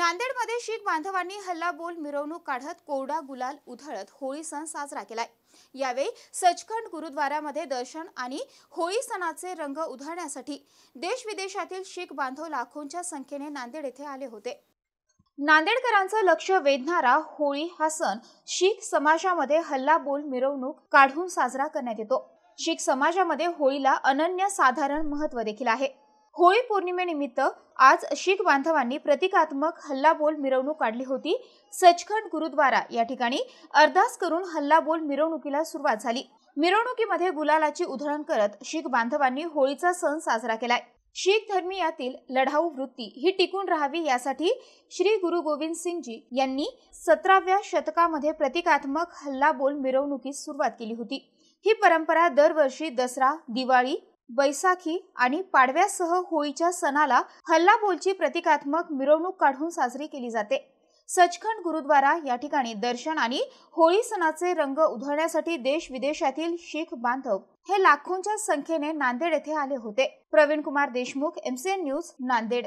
नांदेडमध्ये शीख बांधवांनी हल्ला बोल मिरवणूक काढत कोरडा गुलाल उधळत होळी सण साजरा केलाय यावेळी सचखंड गुरुद्वारामध्ये दर्शन आणि होळी सणाचे रंग उधळण्यासाठी देश विदेशातील शीख बांधव लाखोंच्या संख्येने नांदेड येथे आले होते नांदेडकरांचं लक्ष वेधणारा होळी हा सण शीख समाजामध्ये हल्ला बोल मिरवणूक काढून साजरा करण्यात येतो शीख समाजामध्ये होळीला अनन्य साधारण महत्व देखील आहे होळी पौर्णिमेनिमित्त आज शीख बांधवांनी प्रतिकात्मक हल्लाबोल मिरवणूक काढली होती सचखंड गुरुद्वारा या ठिकाणी अरदास करून हल्लाबोल मिरवणुकीला सुरुवात झाली मिरवणुकीमध्ये गुलालाची उधळण करत शीख बांधवांनी होळीचा सण साजरा केलाय शीख धर्मीयातील लढाऊ वृत्ती ही टिकून राहावी यासाठी श्री गुरु गोविंद सिंगजी यांनी सतराव्या शतकामध्ये प्रतिकात्मक हल्लाबोल मिरवणुकीस सुरुवात केली होती ही परंपरा दरवर्षी दसरा दिवाळी बैसाखी आणि पाडव्यासह होळीच्या सणाला बोलची प्रतिकात्मक मिरवणूक काढून साजरी केली जाते सचखंड गुरुद्वारा या ठिकाणी दर्शन आणि होळी सणाचे रंग उधळण्यासाठी देश विदेशातील शीख बांधव हे लाखोंच्या संख्येने नांदेड येथे आले होते प्रवीण कुमार देशमुख एमसीएन न्यूज नांदेड